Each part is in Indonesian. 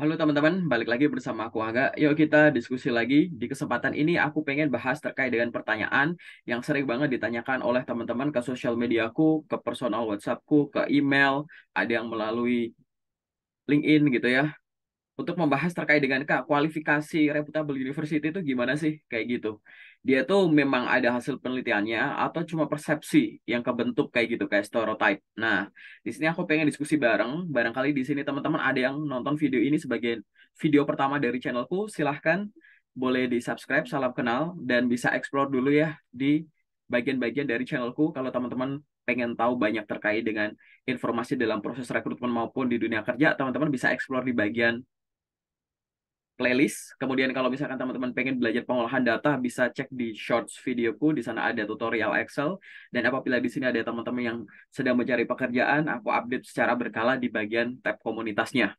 Halo teman-teman, balik lagi bersama aku Aga. Yuk kita diskusi lagi. Di kesempatan ini aku pengen bahas terkait dengan pertanyaan yang sering banget ditanyakan oleh teman-teman ke sosial mediaku, ke personal WhatsAppku, ke email, ada yang melalui LinkedIn gitu ya. Untuk membahas terkait dengan Kak, kualifikasi reputable university itu gimana sih? Kayak gitu dia tuh memang ada hasil penelitiannya atau cuma persepsi yang kebentuk kayak gitu kayak stereotype. Nah, di sini aku pengen diskusi bareng, barangkali di sini teman-teman ada yang nonton video ini sebagai video pertama dari channelku, silahkan boleh di subscribe salam kenal dan bisa explore dulu ya di bagian-bagian dari channelku kalau teman-teman pengen tahu banyak terkait dengan informasi dalam proses rekrutmen maupun di dunia kerja teman-teman bisa explore di bagian playlist. Kemudian kalau misalkan teman-teman pengen belajar pengolahan data, bisa cek di shorts videoku. Di sana ada tutorial Excel. Dan apabila di sini ada teman-teman yang sedang mencari pekerjaan, aku update secara berkala di bagian tab komunitasnya.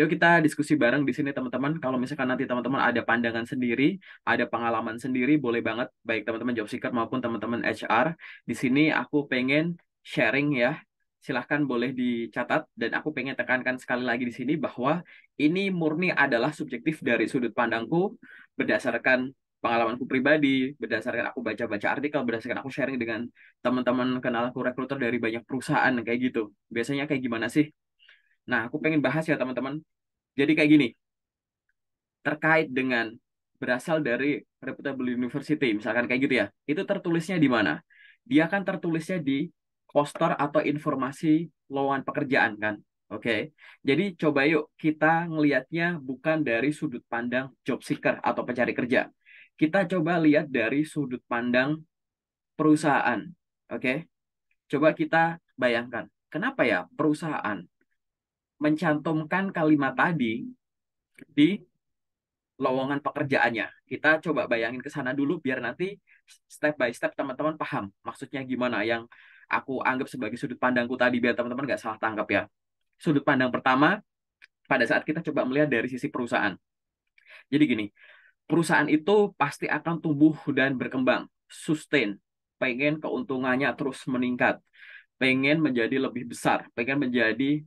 Yuk kita diskusi bareng di sini teman-teman. Kalau misalkan nanti teman-teman ada pandangan sendiri, ada pengalaman sendiri, boleh banget baik teman-teman job seeker maupun teman-teman HR. Di sini aku pengen sharing ya silahkan boleh dicatat dan aku pengen tekankan sekali lagi di sini bahwa ini murni adalah subjektif dari sudut pandangku berdasarkan pengalamanku pribadi, berdasarkan aku baca-baca artikel, berdasarkan aku sharing dengan teman-teman kenal aku rekruter dari banyak perusahaan kayak gitu. Biasanya kayak gimana sih? Nah, aku pengen bahas ya teman-teman. Jadi kayak gini. Terkait dengan berasal dari reputable university, misalkan kayak gitu ya. Itu tertulisnya di mana? Dia akan tertulisnya di poster atau informasi lowongan pekerjaan kan. Oke. Okay? Jadi coba yuk kita ngelihatnya bukan dari sudut pandang job seeker atau pencari kerja. Kita coba lihat dari sudut pandang perusahaan. Oke. Okay? Coba kita bayangkan, kenapa ya perusahaan mencantumkan kalimat tadi di lowongan pekerjaannya. Kita coba bayangin ke sana dulu biar nanti step by step teman-teman paham maksudnya gimana yang aku anggap sebagai sudut pandangku tadi biar teman-teman nggak salah tangkap ya. Sudut pandang pertama pada saat kita coba melihat dari sisi perusahaan. Jadi gini, perusahaan itu pasti akan tumbuh dan berkembang, sustain, pengen keuntungannya terus meningkat, pengen menjadi lebih besar, pengen menjadi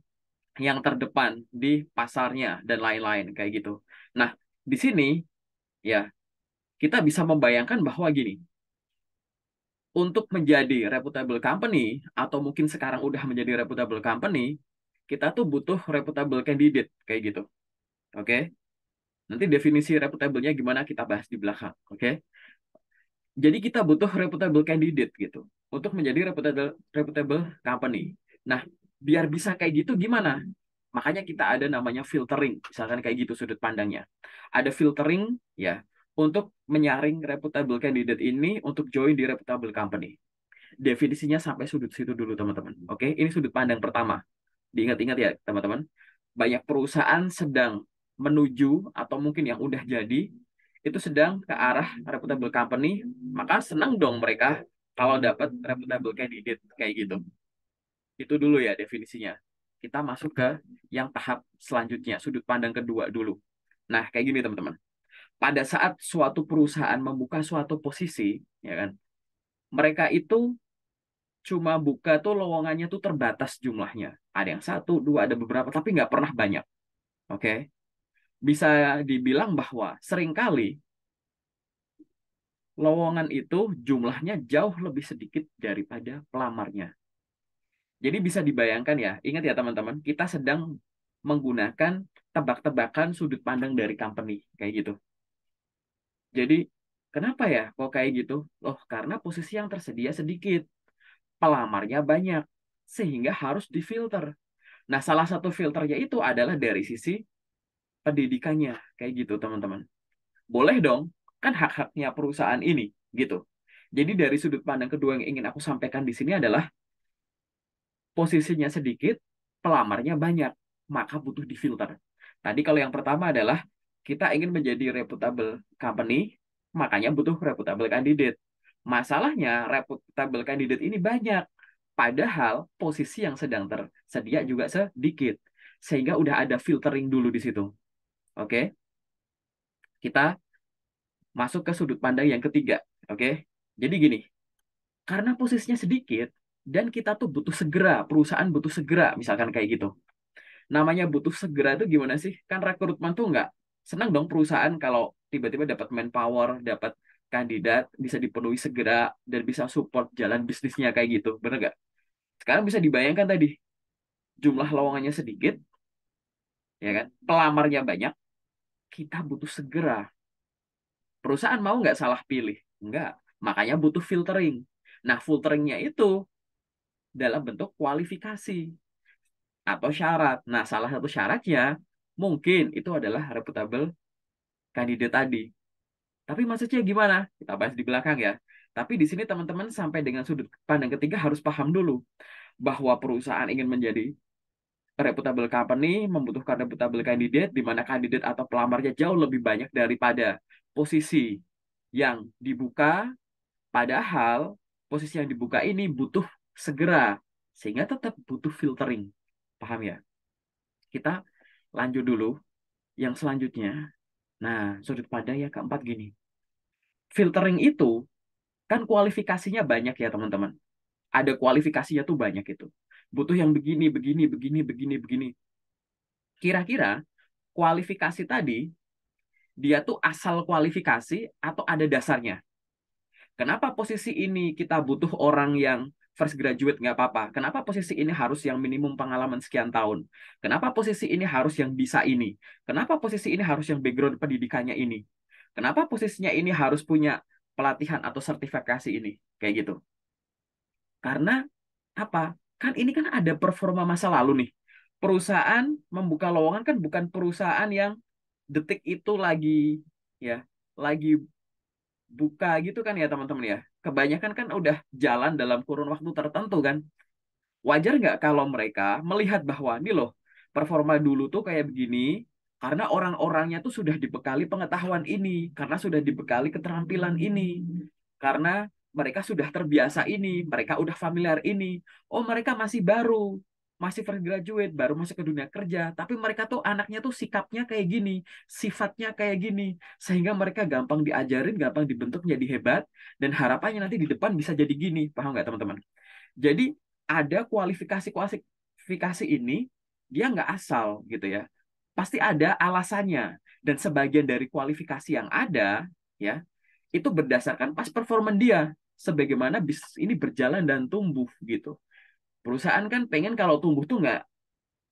yang terdepan di pasarnya dan lain-lain kayak gitu. Nah, di sini ya kita bisa membayangkan bahwa gini, untuk menjadi reputable company atau mungkin sekarang udah menjadi reputable company, kita tuh butuh reputable candidate kayak gitu. Oke. Okay? Nanti definisi reputable-nya gimana kita bahas di belakang, oke? Okay? Jadi kita butuh reputable candidate gitu untuk menjadi reputable reputable company. Nah, biar bisa kayak gitu gimana? Makanya kita ada namanya filtering, misalkan kayak gitu sudut pandangnya. Ada filtering ya untuk menyaring reputable candidate ini untuk join di reputable company. Definisinya sampai sudut situ dulu teman-teman. Oke, ini sudut pandang pertama. Diingat-ingat ya teman-teman. Banyak perusahaan sedang menuju atau mungkin yang udah jadi itu sedang ke arah reputable company, maka senang dong mereka kalau dapat reputable candidate kayak gitu. Itu dulu ya definisinya. Kita masuk ke yang tahap selanjutnya, sudut pandang kedua dulu. Nah, kayak gini teman-teman pada saat suatu perusahaan membuka suatu posisi, ya kan, mereka itu cuma buka tuh lowongannya tuh terbatas jumlahnya. Ada yang satu, dua, ada beberapa, tapi nggak pernah banyak. Oke, okay? bisa dibilang bahwa seringkali lowongan itu jumlahnya jauh lebih sedikit daripada pelamarnya. Jadi bisa dibayangkan ya, ingat ya teman-teman, kita sedang menggunakan tebak-tebakan sudut pandang dari company kayak gitu. Jadi kenapa ya kok kayak gitu? Loh, karena posisi yang tersedia sedikit. Pelamarnya banyak sehingga harus difilter. Nah, salah satu filternya itu adalah dari sisi pendidikannya kayak gitu, teman-teman. Boleh dong, kan hak-haknya perusahaan ini gitu. Jadi dari sudut pandang kedua yang ingin aku sampaikan di sini adalah posisinya sedikit, pelamarnya banyak, maka butuh difilter. Tadi kalau yang pertama adalah kita ingin menjadi reputable company, makanya butuh reputable candidate. Masalahnya reputable candidate ini banyak, padahal posisi yang sedang tersedia juga sedikit, sehingga udah ada filtering dulu di situ. Oke, okay? kita masuk ke sudut pandang yang ketiga. Oke, okay? jadi gini, karena posisinya sedikit dan kita tuh butuh segera, perusahaan butuh segera, misalkan kayak gitu namanya butuh segera itu gimana sih? Kan rekrutmen tuh nggak senang dong perusahaan kalau tiba-tiba dapat manpower, dapat kandidat bisa dipenuhi segera dan bisa support jalan bisnisnya kayak gitu, bener gak? Sekarang bisa dibayangkan tadi jumlah lowongannya sedikit, ya kan? Pelamarnya banyak, kita butuh segera. Perusahaan mau nggak salah pilih? Nggak. Makanya butuh filtering. Nah, filteringnya itu dalam bentuk kualifikasi atau syarat. Nah, salah satu syaratnya mungkin itu adalah reputable kandidat tadi. Tapi maksudnya gimana? Kita bahas di belakang ya. Tapi di sini teman-teman sampai dengan sudut pandang ketiga harus paham dulu bahwa perusahaan ingin menjadi reputable company membutuhkan reputable candidate di mana kandidat atau pelamarnya jauh lebih banyak daripada posisi yang dibuka padahal posisi yang dibuka ini butuh segera sehingga tetap butuh filtering paham ya kita lanjut dulu. Yang selanjutnya, nah sudut pandang yang keempat gini. Filtering itu kan kualifikasinya banyak ya teman-teman. Ada kualifikasinya tuh banyak itu. Butuh yang begini, begini, begini, begini, begini. Kira-kira kualifikasi tadi dia tuh asal kualifikasi atau ada dasarnya. Kenapa posisi ini kita butuh orang yang first graduate nggak apa-apa. Kenapa posisi ini harus yang minimum pengalaman sekian tahun? Kenapa posisi ini harus yang bisa ini? Kenapa posisi ini harus yang background pendidikannya ini? Kenapa posisinya ini harus punya pelatihan atau sertifikasi ini? Kayak gitu. Karena apa? Kan ini kan ada performa masa lalu nih. Perusahaan membuka lowongan kan bukan perusahaan yang detik itu lagi ya, lagi buka gitu kan ya teman-teman ya kebanyakan kan udah jalan dalam kurun waktu tertentu kan. Wajar nggak kalau mereka melihat bahwa nih loh performa dulu tuh kayak begini karena orang-orangnya tuh sudah dibekali pengetahuan ini, karena sudah dibekali keterampilan ini, karena mereka sudah terbiasa ini, mereka udah familiar ini. Oh, mereka masih baru masih fresh graduate, baru masuk ke dunia kerja, tapi mereka tuh anaknya tuh sikapnya kayak gini, sifatnya kayak gini, sehingga mereka gampang diajarin, gampang dibentuk jadi hebat, dan harapannya nanti di depan bisa jadi gini, paham nggak teman-teman? Jadi ada kualifikasi kualifikasi ini dia nggak asal gitu ya, pasti ada alasannya, dan sebagian dari kualifikasi yang ada ya itu berdasarkan pas performan dia, sebagaimana bisnis ini berjalan dan tumbuh gitu perusahaan kan pengen kalau tumbuh tuh nggak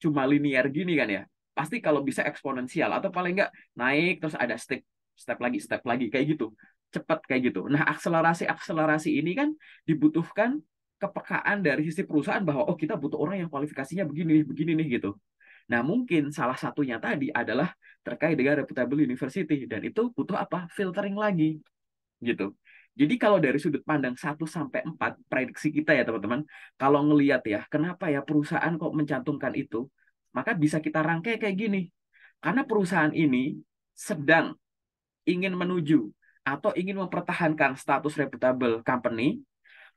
cuma linear gini kan ya pasti kalau bisa eksponensial atau paling nggak naik terus ada step step lagi step lagi kayak gitu cepat kayak gitu nah akselerasi akselerasi ini kan dibutuhkan kepekaan dari sisi perusahaan bahwa oh kita butuh orang yang kualifikasinya begini nih begini nih gitu nah mungkin salah satunya tadi adalah terkait dengan reputable university dan itu butuh apa filtering lagi gitu jadi kalau dari sudut pandang 1 sampai 4 prediksi kita ya teman-teman, kalau ngelihat ya, kenapa ya perusahaan kok mencantumkan itu? Maka bisa kita rangkai kayak gini. Karena perusahaan ini sedang ingin menuju atau ingin mempertahankan status reputable company,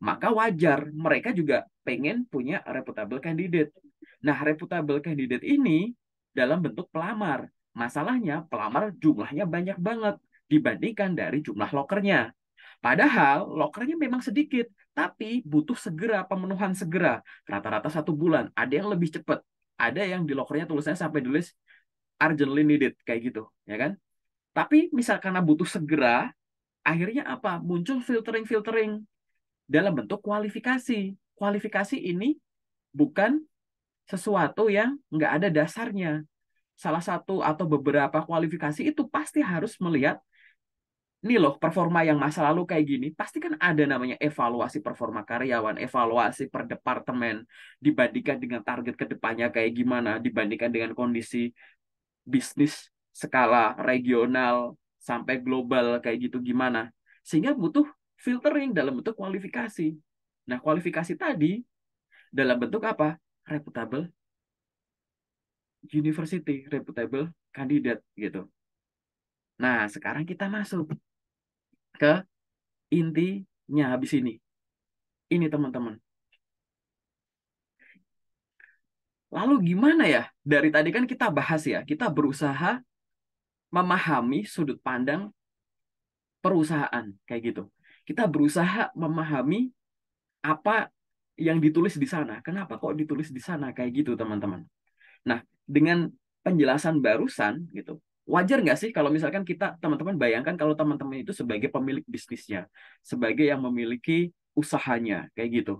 maka wajar mereka juga pengen punya reputable candidate. Nah, reputable candidate ini dalam bentuk pelamar. Masalahnya pelamar jumlahnya banyak banget dibandingkan dari jumlah lokernya. Padahal lokernya memang sedikit, tapi butuh segera pemenuhan segera. Rata-rata satu bulan. Ada yang lebih cepat. Ada yang di lokernya tulisnya sampai tulis urgently needed kayak gitu, ya kan? Tapi misal karena butuh segera, akhirnya apa? Muncul filtering-filtering dalam bentuk kualifikasi. Kualifikasi ini bukan sesuatu yang nggak ada dasarnya. Salah satu atau beberapa kualifikasi itu pasti harus melihat nih loh performa yang masa lalu kayak gini, pasti kan ada namanya evaluasi performa karyawan, evaluasi per departemen dibandingkan dengan target kedepannya kayak gimana, dibandingkan dengan kondisi bisnis skala regional sampai global kayak gitu gimana. Sehingga butuh filtering dalam bentuk kualifikasi. Nah, kualifikasi tadi dalam bentuk apa? Reputable university, reputable kandidat gitu. Nah, sekarang kita masuk ke intinya habis ini. Ini teman-teman. Lalu gimana ya? Dari tadi kan kita bahas ya, kita berusaha memahami sudut pandang perusahaan kayak gitu. Kita berusaha memahami apa yang ditulis di sana. Kenapa kok ditulis di sana kayak gitu, teman-teman? Nah, dengan penjelasan barusan gitu, wajar nggak sih kalau misalkan kita teman-teman bayangkan kalau teman-teman itu sebagai pemilik bisnisnya, sebagai yang memiliki usahanya kayak gitu.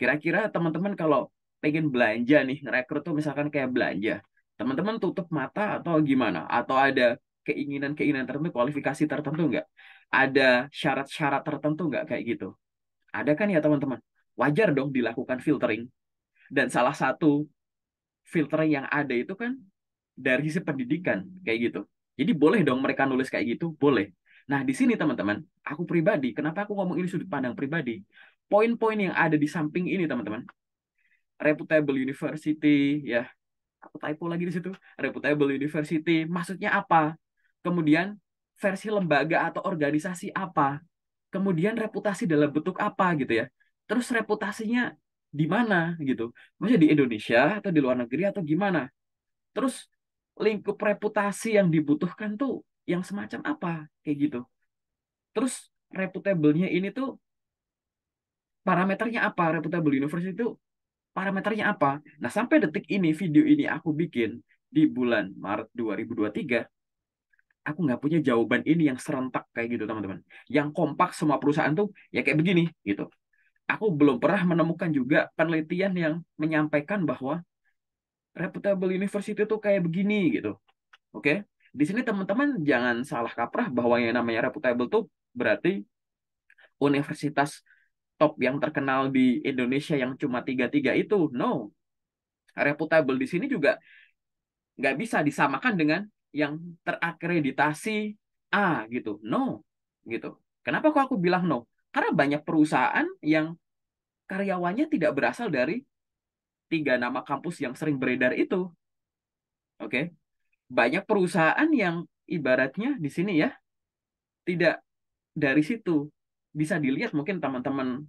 Kira-kira teman-teman kalau pengen belanja nih rekrut tuh misalkan kayak belanja, teman-teman tutup mata atau gimana? Atau ada keinginan-keinginan tertentu, kualifikasi tertentu nggak? Ada syarat-syarat tertentu nggak kayak gitu? Ada kan ya teman-teman? Wajar dong dilakukan filtering. Dan salah satu filtering yang ada itu kan dari sisi pendidikan kayak gitu. Jadi boleh dong mereka nulis kayak gitu, boleh. Nah, di sini teman-teman, aku pribadi, kenapa aku ngomong ini sudut pandang pribadi? Poin-poin yang ada di samping ini, teman-teman. Reputable university, ya. Aku typo lagi di situ. Reputable university, maksudnya apa? Kemudian versi lembaga atau organisasi apa? Kemudian reputasi dalam bentuk apa gitu ya. Terus reputasinya di mana gitu. Maksudnya di Indonesia atau di luar negeri atau gimana? Terus lingkup reputasi yang dibutuhkan tuh yang semacam apa kayak gitu. Terus reputable-nya ini tuh parameternya apa? Reputable university itu parameternya apa? Nah, sampai detik ini video ini aku bikin di bulan Maret 2023 aku nggak punya jawaban ini yang serentak kayak gitu teman-teman yang kompak semua perusahaan tuh ya kayak begini gitu aku belum pernah menemukan juga penelitian yang menyampaikan bahwa reputable university itu kayak begini gitu. Oke. Okay? Di sini teman-teman jangan salah kaprah bahwa yang namanya reputable tuh berarti universitas top yang terkenal di Indonesia yang cuma tiga-tiga itu. No. Reputable di sini juga nggak bisa disamakan dengan yang terakreditasi A gitu. No. Gitu. Kenapa kok aku bilang no? Karena banyak perusahaan yang karyawannya tidak berasal dari tiga nama kampus yang sering beredar itu, oke, okay, banyak perusahaan yang ibaratnya di sini ya tidak dari situ bisa dilihat mungkin teman-teman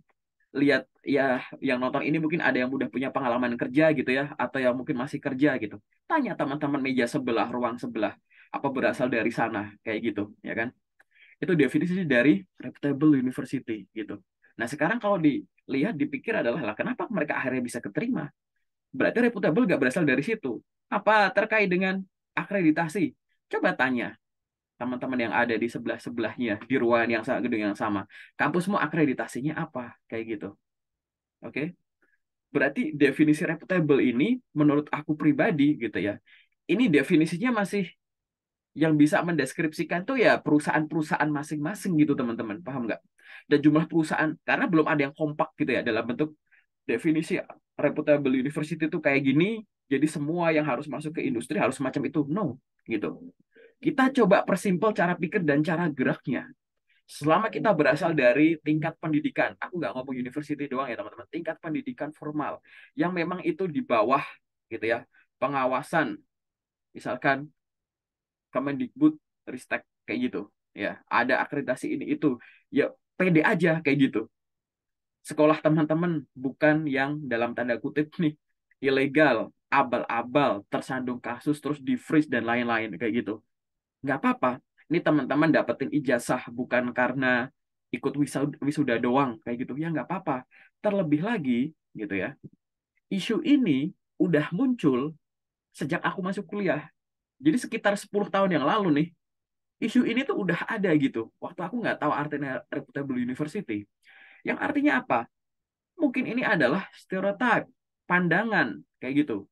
lihat ya yang nonton ini mungkin ada yang udah punya pengalaman kerja gitu ya atau yang mungkin masih kerja gitu tanya teman-teman meja sebelah ruang sebelah apa berasal dari sana kayak gitu ya kan itu definisi dari reputable university gitu nah sekarang kalau dilihat dipikir adalah lah kenapa mereka akhirnya bisa keterima Berarti reputable nggak berasal dari situ. Apa terkait dengan akreditasi? Coba tanya teman-teman yang ada di sebelah-sebelahnya di ruangan yang sama, gedung yang sama. Kampusmu akreditasinya apa? Kayak gitu. Oke. Okay? Berarti definisi reputable ini menurut aku pribadi gitu ya. Ini definisinya masih yang bisa mendeskripsikan tuh ya perusahaan-perusahaan masing-masing gitu teman-teman paham nggak dan jumlah perusahaan karena belum ada yang kompak gitu ya dalam bentuk definisi reputable university itu kayak gini, jadi semua yang harus masuk ke industri harus macam itu. No, gitu. Kita coba persimpel cara pikir dan cara geraknya. Selama kita berasal dari tingkat pendidikan, aku nggak ngomong university doang ya teman-teman, tingkat pendidikan formal yang memang itu di bawah gitu ya pengawasan, misalkan Kemendikbud Ristek kayak gitu, ya ada akreditasi ini itu, ya pede aja kayak gitu, sekolah teman-teman bukan yang dalam tanda kutip nih ilegal, abal-abal, tersandung kasus terus di freeze dan lain-lain kayak gitu. Nggak apa-apa. Ini teman-teman dapetin ijazah bukan karena ikut wisuda doang kayak gitu ya nggak apa-apa. Terlebih lagi gitu ya. Isu ini udah muncul sejak aku masuk kuliah. Jadi sekitar 10 tahun yang lalu nih, isu ini tuh udah ada gitu. Waktu aku nggak tahu artinya reputable university yang artinya apa? Mungkin ini adalah stereotip, pandangan kayak gitu.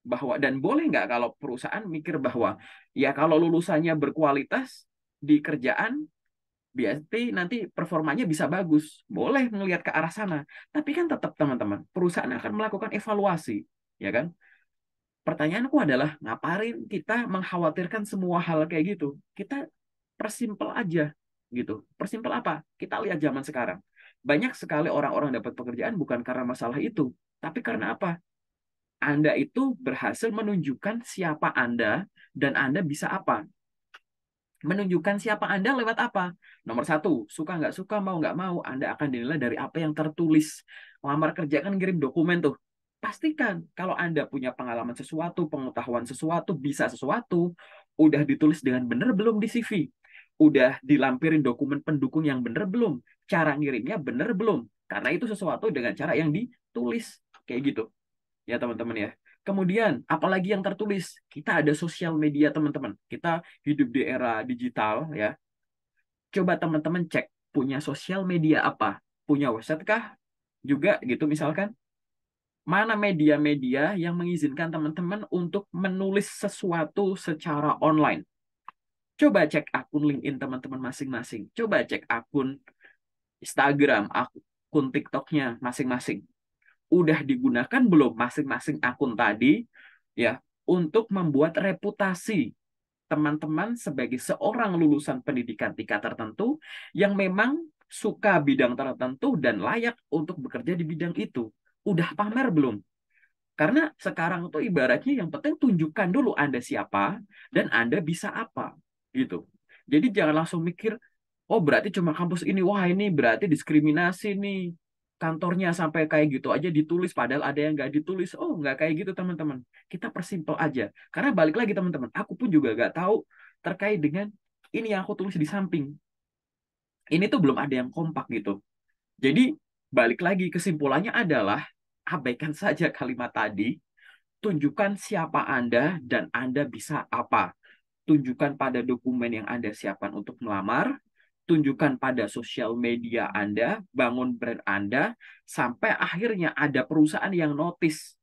Bahwa dan boleh nggak kalau perusahaan mikir bahwa ya kalau lulusannya berkualitas di kerjaan BST nanti performanya bisa bagus. Boleh melihat ke arah sana. Tapi kan tetap teman-teman, perusahaan akan melakukan evaluasi, ya kan? Pertanyaanku adalah ngaparin kita mengkhawatirkan semua hal kayak gitu? Kita persimpel aja gitu. Persimpel apa? Kita lihat zaman sekarang banyak sekali orang-orang dapat pekerjaan bukan karena masalah itu, tapi karena apa? Anda itu berhasil menunjukkan siapa Anda dan Anda bisa apa. Menunjukkan siapa Anda lewat apa. Nomor satu, suka nggak suka, mau nggak mau, Anda akan dinilai dari apa yang tertulis. Lamar kerja kan ngirim dokumen tuh. Pastikan kalau Anda punya pengalaman sesuatu, pengetahuan sesuatu, bisa sesuatu, udah ditulis dengan benar belum di CV? Udah dilampirin dokumen pendukung yang benar belum? cara ngirimnya benar belum. Karena itu sesuatu dengan cara yang ditulis. Kayak gitu. Ya teman-teman ya. Kemudian, apalagi yang tertulis? Kita ada sosial media, teman-teman. Kita hidup di era digital, ya. Coba teman-teman cek, punya sosial media apa? Punya website kah? Juga gitu misalkan. Mana media-media yang mengizinkan teman-teman untuk menulis sesuatu secara online? Coba cek akun LinkedIn teman-teman masing-masing. Coba cek akun Instagram, akun TikToknya masing-masing. Udah digunakan belum masing-masing akun tadi ya untuk membuat reputasi teman-teman sebagai seorang lulusan pendidikan tingkat tertentu yang memang suka bidang tertentu dan layak untuk bekerja di bidang itu. Udah pamer belum? Karena sekarang tuh ibaratnya yang penting tunjukkan dulu Anda siapa dan Anda bisa apa gitu. Jadi jangan langsung mikir oh berarti cuma kampus ini wah ini berarti diskriminasi nih kantornya sampai kayak gitu aja ditulis padahal ada yang nggak ditulis oh nggak kayak gitu teman-teman kita persimpel aja karena balik lagi teman-teman aku pun juga nggak tahu terkait dengan ini yang aku tulis di samping ini tuh belum ada yang kompak gitu jadi balik lagi kesimpulannya adalah abaikan saja kalimat tadi tunjukkan siapa Anda dan Anda bisa apa tunjukkan pada dokumen yang Anda siapkan untuk melamar tunjukkan pada sosial media Anda, bangun brand Anda, sampai akhirnya ada perusahaan yang notice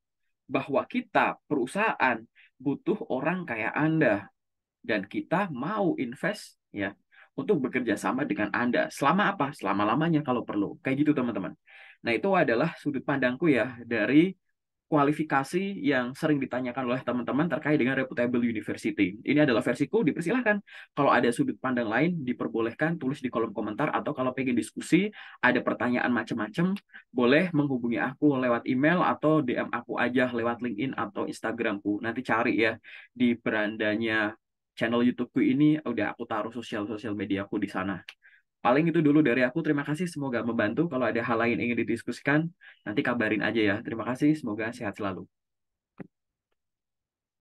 bahwa kita, perusahaan, butuh orang kayak Anda. Dan kita mau invest ya untuk bekerja sama dengan Anda. Selama apa? Selama lamanya kalau perlu. Kayak gitu teman-teman. Nah itu adalah sudut pandangku ya dari kualifikasi yang sering ditanyakan oleh teman-teman terkait dengan reputable university. Ini adalah versiku, dipersilahkan. Kalau ada sudut pandang lain, diperbolehkan tulis di kolom komentar atau kalau pengen diskusi, ada pertanyaan macam-macam, boleh menghubungi aku lewat email atau DM aku aja lewat LinkedIn atau Instagramku. Nanti cari ya di berandanya channel YouTubeku ini udah aku taruh sosial-sosial mediaku di sana. Paling itu dulu dari aku. Terima kasih, semoga membantu. Kalau ada hal lain ingin didiskusikan, nanti kabarin aja ya. Terima kasih, semoga sehat selalu.